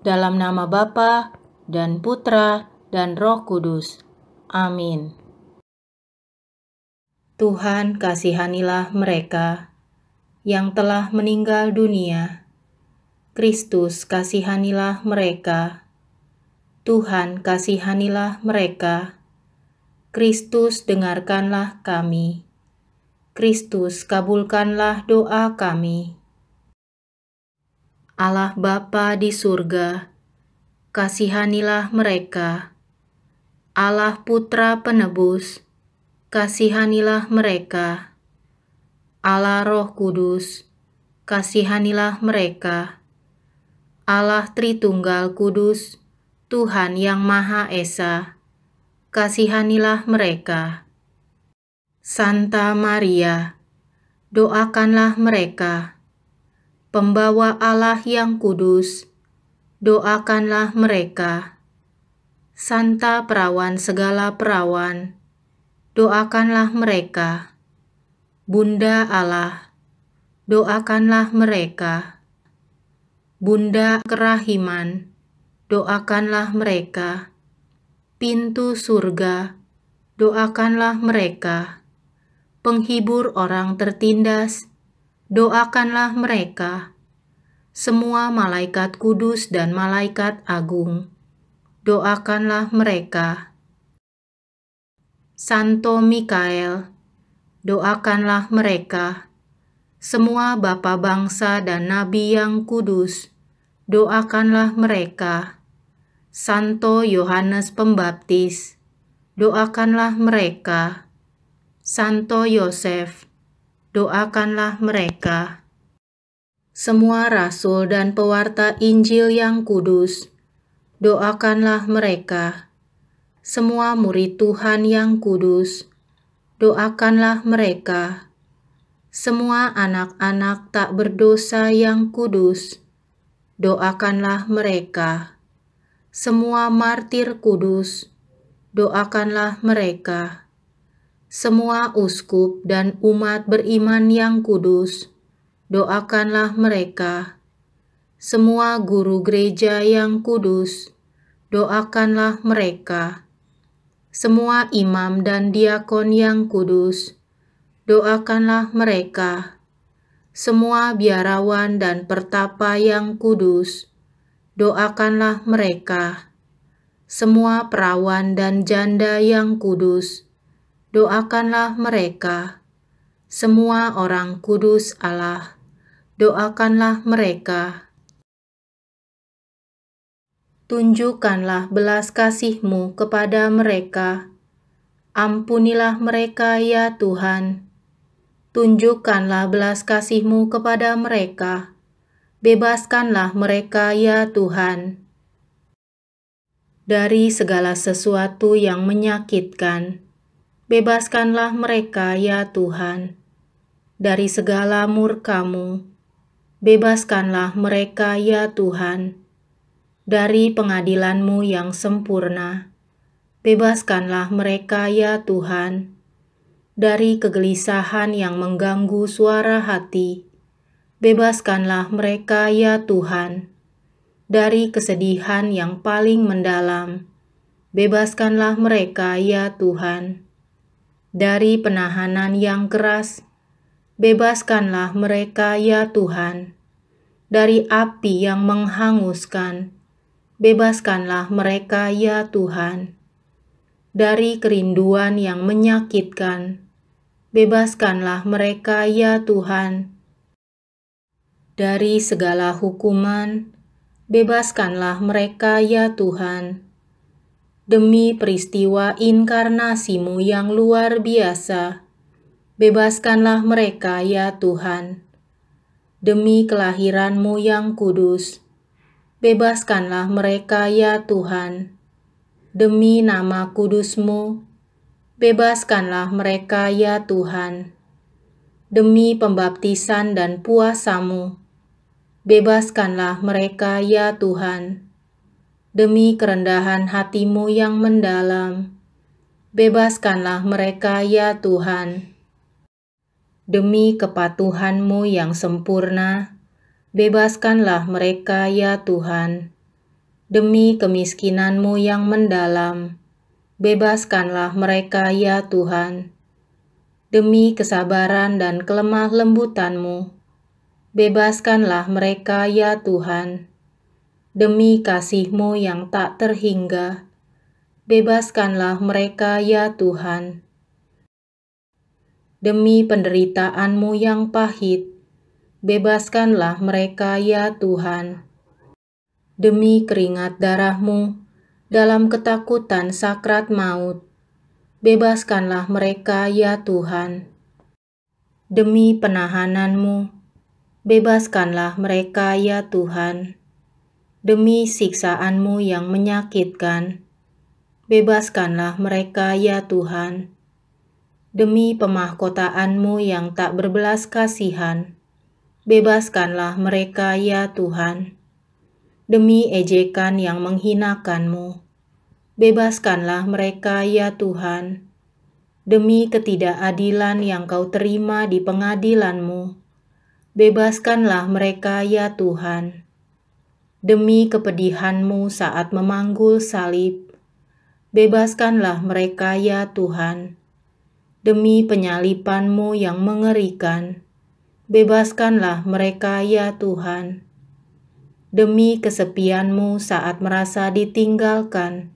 dalam nama Bapa dan Putra dan Roh Kudus. Amin. Tuhan kasihanilah mereka yang telah meninggal dunia. Kristus kasihanilah mereka. Tuhan kasihanilah mereka. Kristus dengarkanlah kami. Kristus kabulkanlah doa kami. Allah Bapa di surga, kasihanilah mereka. Allah Putra Penebus, kasihanilah mereka. Allah Roh Kudus, kasihanilah mereka. Allah Tritunggal Kudus, Tuhan Yang Maha Esa, kasihanilah mereka. Santa Maria, doakanlah mereka pembawa Allah yang kudus, doakanlah mereka. Santa perawan segala perawan, doakanlah mereka. Bunda Allah, doakanlah mereka. Bunda kerahiman, doakanlah mereka. Pintu surga, doakanlah mereka. Penghibur orang tertindas, doakanlah mereka, semua malaikat kudus dan malaikat agung, doakanlah mereka. Santo Mikael, doakanlah mereka, semua bapa bangsa dan nabi yang kudus, doakanlah mereka. Santo Yohanes Pembaptis, doakanlah mereka. Santo Yosef, doakanlah mereka. Semua rasul dan pewarta Injil yang kudus, doakanlah mereka. Semua murid Tuhan yang kudus, doakanlah mereka. Semua anak-anak tak berdosa yang kudus, doakanlah mereka. Semua martir kudus, doakanlah mereka semua uskup dan umat beriman yang kudus, doakanlah mereka. Semua guru gereja yang kudus, doakanlah mereka. Semua imam dan diakon yang kudus, doakanlah mereka. Semua biarawan dan pertapa yang kudus, doakanlah mereka semua perawan dan janda yang kudus, doakanlah mereka. Semua orang kudus Allah, doakanlah mereka. Tunjukkanlah belas kasihmu kepada mereka. Ampunilah mereka, ya Tuhan. Tunjukkanlah belas kasihmu kepada mereka. Bebaskanlah mereka, ya Tuhan, dari segala sesuatu yang menyakitkan Bebaskanlah mereka, ya Tuhan, dari segala murkamu. Bebaskanlah mereka, ya Tuhan, dari pengadilanmu yang sempurna. Bebaskanlah mereka, ya Tuhan, dari kegelisahan yang mengganggu suara hati. Bebaskanlah mereka, ya Tuhan, dari kesedihan yang paling mendalam. Bebaskanlah mereka, ya Tuhan dari penahanan yang keras. Bebaskanlah mereka, ya Tuhan, dari api yang menghanguskan. Bebaskanlah mereka, ya Tuhan, dari kerinduan yang menyakitkan. Bebaskanlah mereka, ya Tuhan, dari segala hukuman. Bebaskanlah mereka, ya Tuhan demi peristiwa inkarnasimu yang luar biasa. Bebaskanlah mereka, ya Tuhan. Demi kelahiranmu yang kudus, bebaskanlah mereka, ya Tuhan. Demi nama kudusmu, bebaskanlah mereka, ya Tuhan. Demi pembaptisan dan puasamu, bebaskanlah mereka, ya Tuhan demi kerendahan hatimu yang mendalam. Bebaskanlah mereka, ya Tuhan. Demi kepatuhanmu yang sempurna, bebaskanlah mereka, ya Tuhan. Demi kemiskinanmu yang mendalam, bebaskanlah mereka, ya Tuhan. Demi kesabaran dan kelemah lembutanmu, bebaskanlah mereka, ya Tuhan demi kasihmu yang tak terhingga. Bebaskanlah mereka, ya Tuhan. Demi penderitaanmu yang pahit, bebaskanlah mereka, ya Tuhan. Demi keringat darahmu dalam ketakutan sakrat maut, bebaskanlah mereka, ya Tuhan. Demi penahananmu, bebaskanlah mereka, ya Tuhan demi siksaanmu yang menyakitkan. Bebaskanlah mereka ya Tuhan, demi pemahkotaanmu yang tak berbelas kasihan. Bebaskanlah mereka ya Tuhan, demi ejekan yang menghinakanmu. Bebaskanlah mereka ya Tuhan, demi ketidakadilan yang kau terima di pengadilanmu. Bebaskanlah mereka ya Tuhan Demi kepedihanmu saat memanggul salib, bebaskanlah mereka ya Tuhan. Demi penyalipanmu yang mengerikan, bebaskanlah mereka ya Tuhan. Demi kesepianmu saat merasa ditinggalkan,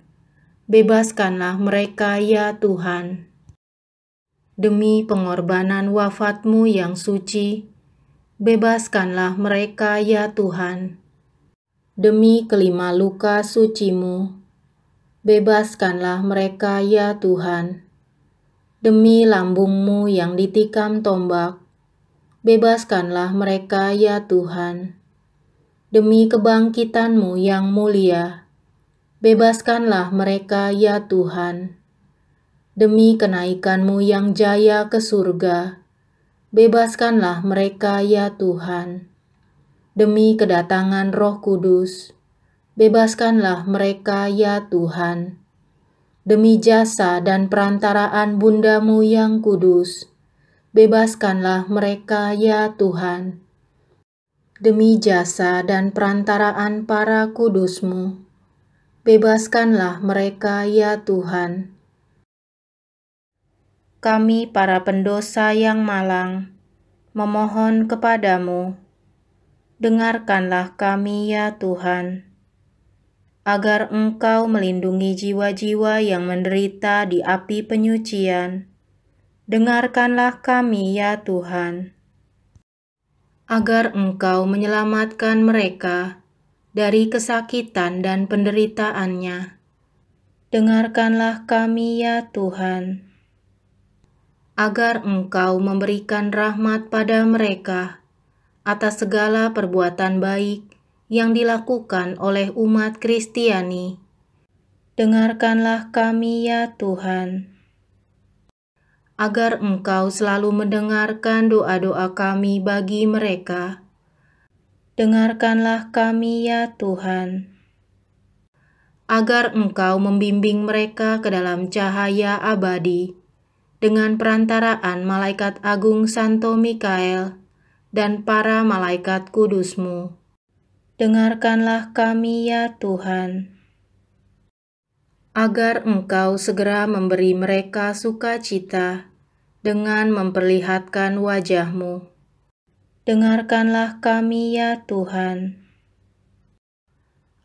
bebaskanlah mereka ya Tuhan. Demi pengorbanan wafatmu yang suci, bebaskanlah mereka ya Tuhan demi kelima luka sucimu. Bebaskanlah mereka, ya Tuhan. Demi lambungmu yang ditikam tombak, bebaskanlah mereka, ya Tuhan. Demi kebangkitanmu yang mulia, bebaskanlah mereka, ya Tuhan. Demi kenaikanmu yang jaya ke surga, bebaskanlah mereka, ya Tuhan demi kedatangan Roh Kudus. Bebaskanlah mereka, ya Tuhan, demi jasa dan perantaraan bundamu yang kudus. Bebaskanlah mereka, ya Tuhan, demi jasa dan perantaraan para kudusmu. Bebaskanlah mereka, ya Tuhan. Kami, para pendosa yang malang, memohon kepadamu Dengarkanlah kami ya Tuhan, agar Engkau melindungi jiwa-jiwa yang menderita di api penyucian. Dengarkanlah kami ya Tuhan, agar Engkau menyelamatkan mereka dari kesakitan dan penderitaannya. Dengarkanlah kami ya Tuhan agar Engkau memberikan rahmat pada mereka atas segala perbuatan baik yang dilakukan oleh umat Kristiani. Dengarkanlah kami ya Tuhan, agar Engkau selalu mendengarkan doa-doa kami bagi mereka. Dengarkanlah kami ya Tuhan, agar Engkau membimbing mereka ke dalam cahaya abadi dengan perantaraan Malaikat Agung Santo Mikael, dan para malaikat kudusmu. Dengarkanlah kami ya Tuhan. Agar engkau segera memberi mereka sukacita dengan memperlihatkan wajahmu. Dengarkanlah kami ya Tuhan.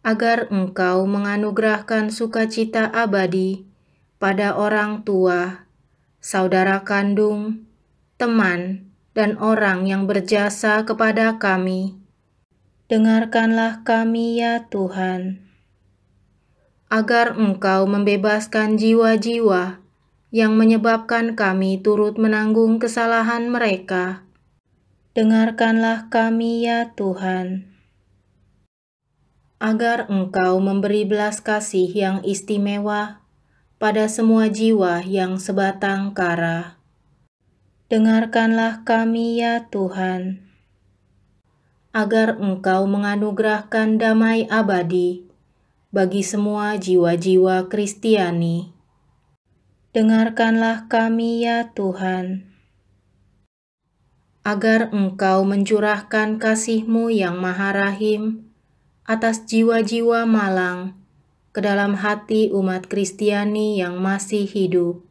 Agar engkau menganugerahkan sukacita abadi pada orang tua, saudara kandung, teman, dan orang yang berjasa kepada kami. Dengarkanlah kami ya Tuhan, agar Engkau membebaskan jiwa-jiwa yang menyebabkan kami turut menanggung kesalahan mereka. Dengarkanlah kami ya Tuhan, agar Engkau memberi belas kasih yang istimewa pada semua jiwa yang sebatang kara. Dengarkanlah kami ya Tuhan, agar Engkau menganugerahkan damai abadi bagi semua jiwa-jiwa Kristiani. Dengarkanlah kami ya Tuhan, agar Engkau mencurahkan kasih-Mu yang maha atas jiwa-jiwa malang ke dalam hati umat Kristiani yang masih hidup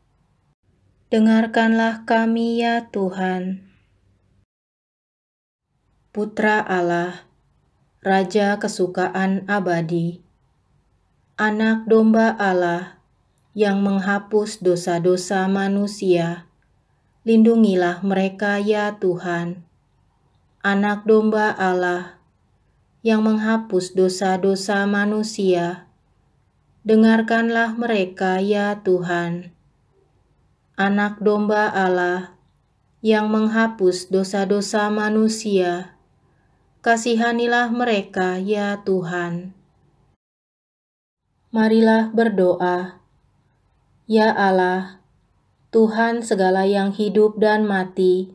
dengarkanlah kami ya Tuhan. Putra Allah, Raja Kesukaan Abadi, Anak Domba Allah yang menghapus dosa-dosa manusia, lindungilah mereka ya Tuhan. Anak Domba Allah yang menghapus dosa-dosa manusia, dengarkanlah mereka ya Tuhan anak domba Allah yang menghapus dosa-dosa manusia. Kasihanilah mereka, ya Tuhan. Marilah berdoa. Ya Allah, Tuhan segala yang hidup dan mati,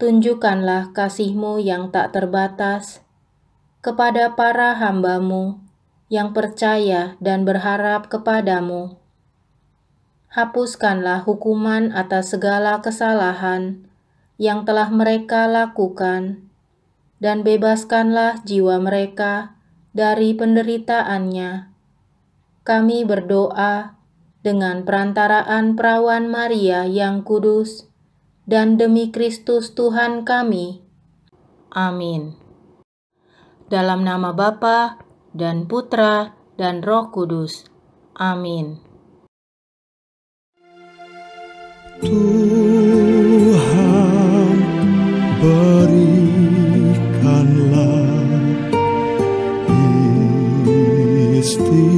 tunjukkanlah kasih-Mu yang tak terbatas kepada para hambamu yang percaya dan berharap kepadamu hapuskanlah hukuman atas segala kesalahan yang telah mereka lakukan, dan bebaskanlah jiwa mereka dari penderitaannya. Kami berdoa dengan perantaraan perawan Maria yang kudus, dan demi Kristus Tuhan kami. Amin. Dalam nama Bapa dan Putra dan Roh Kudus. Amin. Tuhan berikanlah istirahat